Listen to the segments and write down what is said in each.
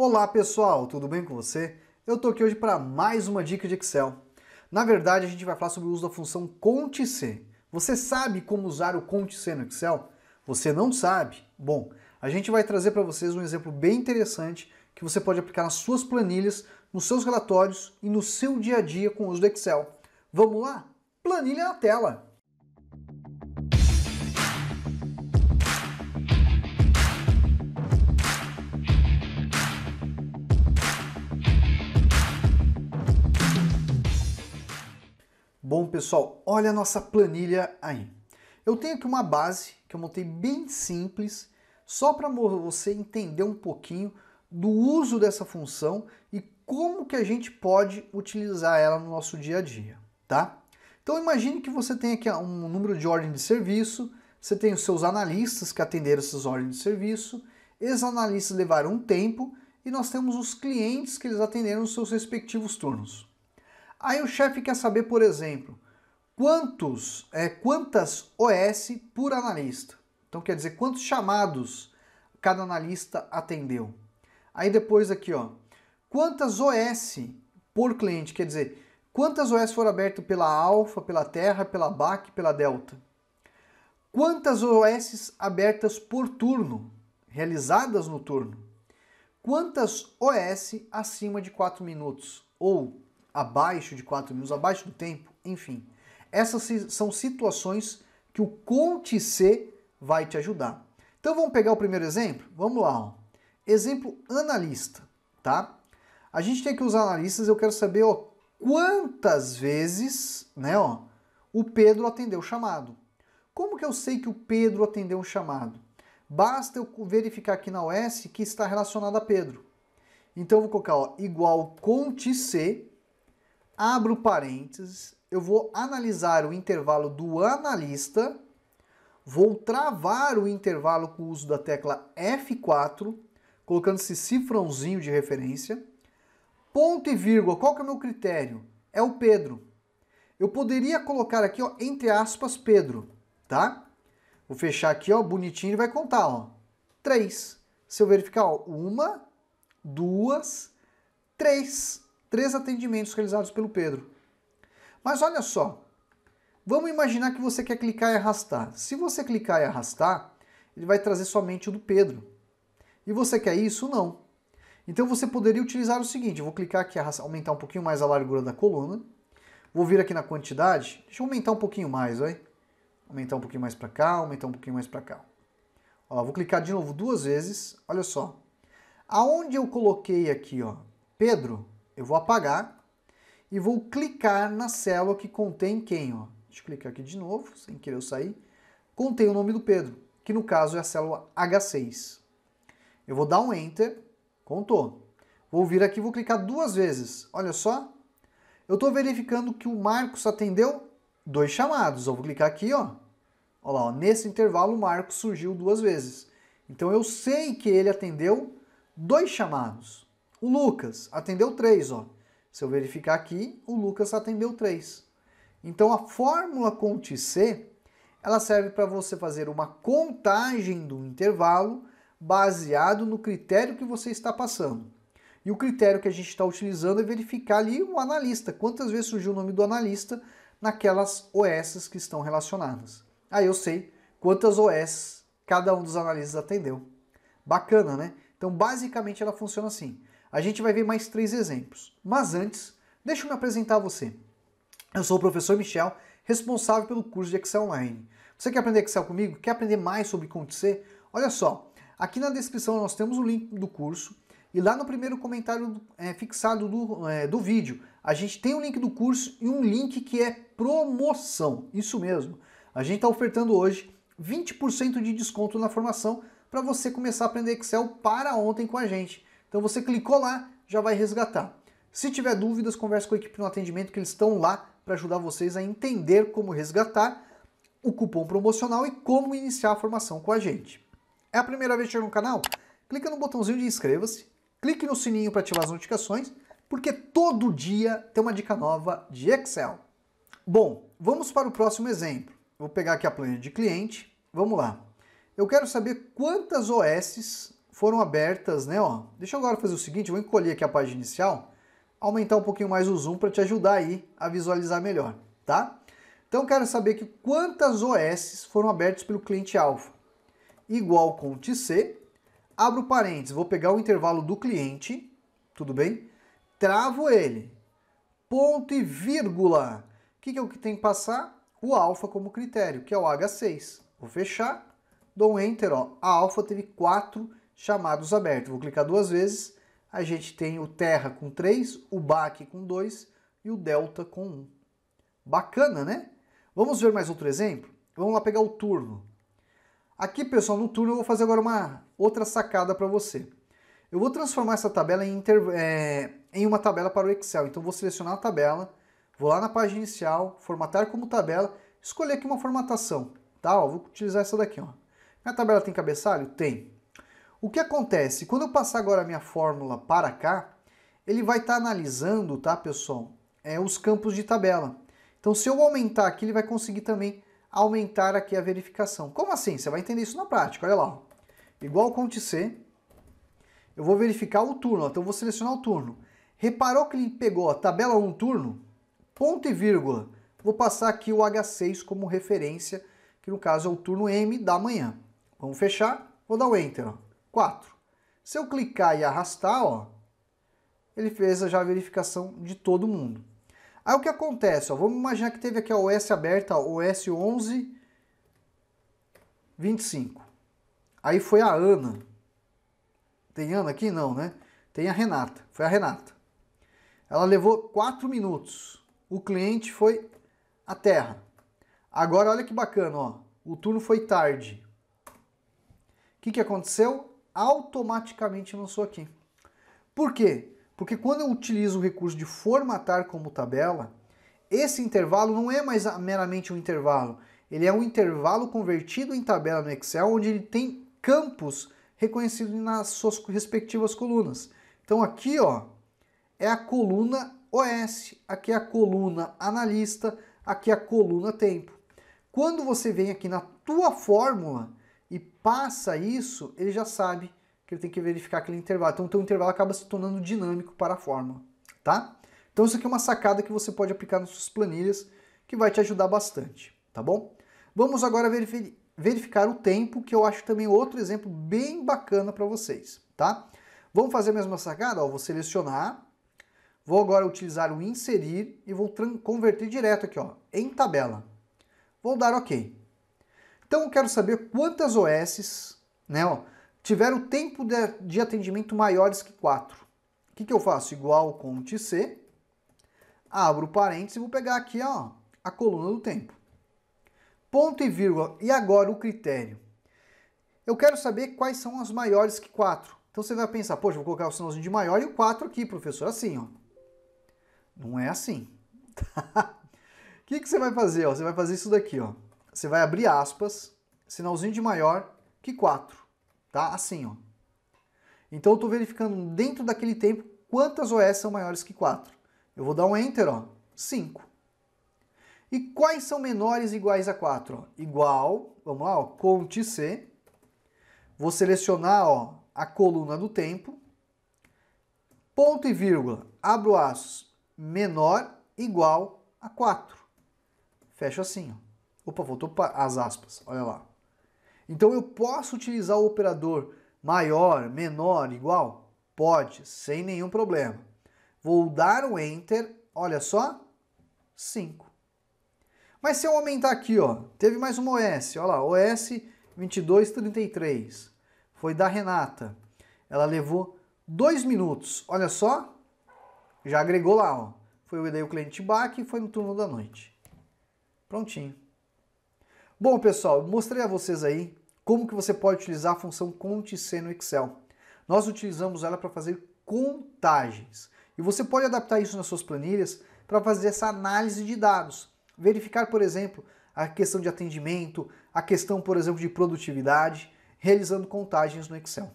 Olá pessoal, tudo bem com você? Eu tô aqui hoje para mais uma dica de Excel. Na verdade, a gente vai falar sobre o uso da função CTRL-C. Você sabe como usar o CTRL-C no Excel? Você não sabe? Bom, a gente vai trazer para vocês um exemplo bem interessante que você pode aplicar nas suas planilhas, nos seus relatórios e no seu dia a dia com o uso do Excel. Vamos lá? Planilha na tela! Bom, pessoal, olha a nossa planilha aí. Eu tenho aqui uma base que eu montei bem simples, só para você entender um pouquinho do uso dessa função e como que a gente pode utilizar ela no nosso dia a dia, tá? Então imagine que você tem aqui um número de ordem de serviço, você tem os seus analistas que atenderam essas ordens de serviço, esses analistas levaram um tempo e nós temos os clientes que eles atenderam os seus respectivos turnos. Aí o chefe quer saber, por exemplo, quantos, é, quantas OS por analista. Então quer dizer quantos chamados cada analista atendeu. Aí depois aqui, ó, quantas OS por cliente, quer dizer, quantas OS foram abertas pela Alfa, pela Terra, pela BAC, pela Delta. Quantas OS abertas por turno, realizadas no turno. Quantas OS acima de 4 minutos ou abaixo de 4 mil, abaixo do tempo, enfim. Essas são situações que o Conte C vai te ajudar. Então vamos pegar o primeiro exemplo? Vamos lá. Ó. Exemplo analista, tá? A gente tem que os analistas, eu quero saber ó, quantas vezes né, ó, o Pedro atendeu o chamado. Como que eu sei que o Pedro atendeu um chamado? Basta eu verificar aqui na OS que está relacionado a Pedro. Então eu vou colocar ó, igual Conte C, abro parênteses, eu vou analisar o intervalo do analista, vou travar o intervalo com o uso da tecla F4, colocando esse cifrãozinho de referência. Ponto e vírgula, qual que é o meu critério? É o Pedro. Eu poderia colocar aqui, ó, entre aspas, Pedro, tá? Vou fechar aqui, ó, bonitinho, ele vai contar, ó. Três. Se eu verificar, ó, uma, duas, três três atendimentos realizados pelo Pedro. Mas olha só, vamos imaginar que você quer clicar e arrastar. Se você clicar e arrastar, ele vai trazer somente o do Pedro. E você quer isso? Não. Então você poderia utilizar o seguinte, vou clicar aqui, aumentar um pouquinho mais a largura da coluna, vou vir aqui na quantidade, deixa eu aumentar um pouquinho mais, vai. Aumentar um pouquinho mais para cá, aumentar um pouquinho mais para cá. Ó, vou clicar de novo duas vezes, olha só. Aonde eu coloquei aqui, ó, Pedro, eu vou apagar e vou clicar na célula que contém quem, ó. Deixa eu clicar aqui de novo, sem querer eu sair. Contém o nome do Pedro, que no caso é a célula H6. Eu vou dar um Enter, contou. Vou vir aqui e vou clicar duas vezes. Olha só. Eu estou verificando que o Marcos atendeu dois chamados. Eu vou clicar aqui, ó. Olha lá, ó. nesse intervalo o Marcos surgiu duas vezes. Então eu sei que ele atendeu dois chamados. O Lucas atendeu 3, ó. Se eu verificar aqui, o Lucas atendeu 3. Então a fórmula conte C, ela serve para você fazer uma contagem do intervalo baseado no critério que você está passando. E o critério que a gente está utilizando é verificar ali o analista, quantas vezes surgiu o nome do analista naquelas OS que estão relacionadas. Aí eu sei quantas OS cada um dos analistas atendeu. Bacana, né? Então, basicamente, ela funciona assim. A gente vai ver mais três exemplos. Mas antes, deixa eu me apresentar a você. Eu sou o professor Michel, responsável pelo curso de Excel Online. Você quer aprender Excel comigo? Quer aprender mais sobre como ser? Olha só, aqui na descrição nós temos o link do curso e lá no primeiro comentário é, fixado do, é, do vídeo a gente tem o um link do curso e um link que é promoção. Isso mesmo. A gente está ofertando hoje 20% de desconto na formação para você começar a aprender Excel para ontem com a gente. Então você clicou lá, já vai resgatar. Se tiver dúvidas, converse com a equipe no atendimento que eles estão lá para ajudar vocês a entender como resgatar o cupom promocional e como iniciar a formação com a gente. É a primeira vez que chega no canal? Clica no botãozinho de inscreva-se, clique no sininho para ativar as notificações, porque todo dia tem uma dica nova de Excel. Bom, vamos para o próximo exemplo. Vou pegar aqui a planilha de cliente. Vamos lá. Eu quero saber quantas OS foram abertas, né? Ó. Deixa eu agora fazer o seguinte, vou encolher aqui a página inicial, aumentar um pouquinho mais o zoom para te ajudar aí a visualizar melhor, tá? Então quero saber que quantas OS foram abertas pelo cliente alfa. Igual cont C, abro parênteses, vou pegar o intervalo do cliente, tudo bem? Travo ele, ponto e vírgula. O que, que é o que tem que passar? O alfa como critério, que é o H6. Vou fechar, dou um enter, ó. a alfa teve 4 chamados abertos. Vou clicar duas vezes. A gente tem o terra com 3, o baque com 2 e o delta com 1. Um. Bacana, né? Vamos ver mais outro exemplo? Vamos lá pegar o turno. Aqui, pessoal, no turno eu vou fazer agora uma outra sacada para você. Eu vou transformar essa tabela em, inter... é... em uma tabela para o Excel. Então, vou selecionar a tabela, vou lá na página inicial, formatar como tabela, escolher aqui uma formatação. Tá? Ó, vou utilizar essa daqui. Ó. Minha tabela tem cabeçalho? Tem. O que acontece? Quando eu passar agora a minha fórmula para cá, ele vai estar tá analisando, tá, pessoal, é, os campos de tabela. Então, se eu aumentar aqui, ele vai conseguir também aumentar aqui a verificação. Como assim? Você vai entender isso na prática, olha lá. Igual conte C, eu vou verificar o turno, ó. então eu vou selecionar o turno. Reparou que ele pegou a tabela 1 turno, ponto e vírgula. Vou passar aqui o H6 como referência, que no caso é o turno M da manhã. Vamos fechar, vou dar o Enter, ó. 4. Se eu clicar e arrastar, ó, ele fez já a verificação de todo mundo. Aí o que acontece? Ó, vamos imaginar que teve aqui a OS aberta, ó, OS 1125. Aí foi a Ana. Tem Ana aqui? Não, né? Tem a Renata. Foi a Renata. Ela levou 4 minutos. O cliente foi a Terra. Agora olha que bacana, ó. O turno foi tarde. O que, que aconteceu? automaticamente lançou aqui. Por quê? Porque quando eu utilizo o recurso de formatar como tabela, esse intervalo não é mais meramente um intervalo, ele é um intervalo convertido em tabela no Excel, onde ele tem campos reconhecidos nas suas respectivas colunas. Então aqui ó, é a coluna OS, aqui é a coluna analista, aqui é a coluna tempo. Quando você vem aqui na tua fórmula, e passa isso, ele já sabe que ele tem que verificar aquele intervalo. Então, o teu intervalo acaba se tornando dinâmico para a fórmula, tá? Então, isso aqui é uma sacada que você pode aplicar nas suas planilhas, que vai te ajudar bastante, tá bom? Vamos agora verificar o tempo, que eu acho também outro exemplo bem bacana para vocês, tá? Vamos fazer a mesma sacada? Ó, vou selecionar, vou agora utilizar o inserir e vou converter direto aqui ó, em tabela. Vou dar OK. Então eu quero saber quantas OS né, ó, tiveram tempo de, de, atendimento maiores que 4. O que, que eu faço? Igual cont C, abro parênteses e vou pegar aqui ó, a coluna do tempo. Ponto e vírgula. E agora o critério. Eu quero saber quais são as maiores que 4. Então você vai pensar, poxa, vou colocar o sinalzinho de maior e o 4 aqui, professor, assim, ó. Não é assim. Tá? O que, que você vai fazer? Ó? Você vai fazer isso daqui, ó você vai abrir aspas, sinalzinho de maior que 4, tá? Assim, ó. Então eu estou verificando dentro daquele tempo quantas OS são maiores que 4. Eu vou dar um Enter, ó, 5. E quais são menores iguais a 4? Ó? Igual, vamos lá, ó, CTRL C. Vou selecionar ó, a coluna do tempo. Ponto e vírgula, abro aspas, menor igual a 4. Fecho assim, ó. Opa, voltou para as aspas, olha lá. Então eu posso utilizar o operador maior, menor, igual? Pode, sem nenhum problema. Vou dar o Enter, olha só, 5. Mas se eu aumentar aqui, ó, teve mais uma OS, olha lá, OS 2233. Foi da Renata. Ela levou dois minutos, olha só, já agregou lá, ó. Foi o cliente back e foi no turno da noite. Prontinho. Bom, pessoal, mostrei a vocês aí como que você pode utilizar a função CTC no Excel. Nós utilizamos ela para fazer contagens. E você pode adaptar isso nas suas planilhas para fazer essa análise de dados. Verificar, por exemplo, a questão de atendimento, a questão, por exemplo, de produtividade, realizando contagens no Excel.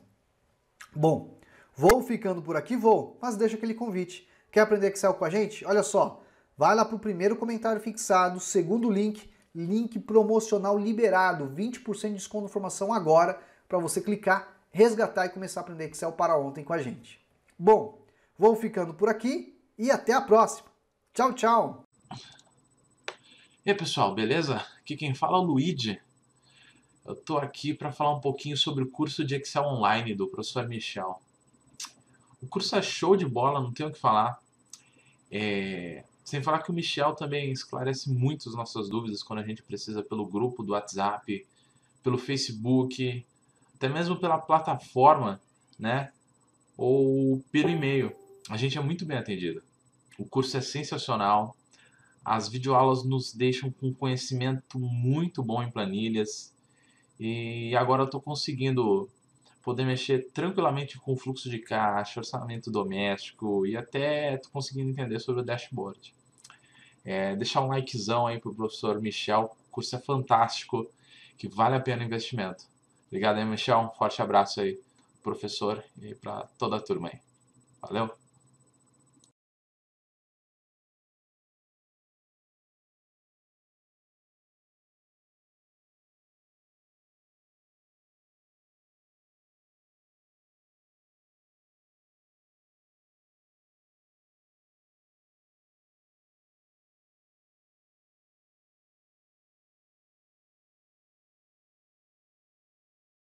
Bom, vou ficando por aqui, vou, mas deixa aquele convite. Quer aprender Excel com a gente? Olha só, vai lá para o primeiro comentário fixado, segundo link, link promocional liberado, 20% de desconto de formação agora para você clicar, resgatar e começar a aprender Excel para ontem com a gente. Bom, vou ficando por aqui e até a próxima. Tchau, tchau. E aí, pessoal, beleza? Aqui quem fala é o Luigi. Eu tô aqui para falar um pouquinho sobre o curso de Excel online do professor Michel. O curso é show de bola, não tenho o que falar. É, sem falar que o Michel também esclarece muito as nossas dúvidas quando a gente precisa pelo grupo do WhatsApp, pelo Facebook, até mesmo pela plataforma, né? Ou pelo e-mail. A gente é muito bem atendido. O curso é sensacional. As videoaulas nos deixam com conhecimento muito bom em planilhas. E agora eu estou conseguindo poder mexer tranquilamente com o fluxo de caixa, orçamento doméstico e até tu conseguindo entender sobre o dashboard. É, deixar um likezão aí pro professor Michel, o curso é fantástico, que vale a pena o investimento. Obrigado aí, Michel, um forte abraço aí, professor, e para toda a turma aí. Valeu!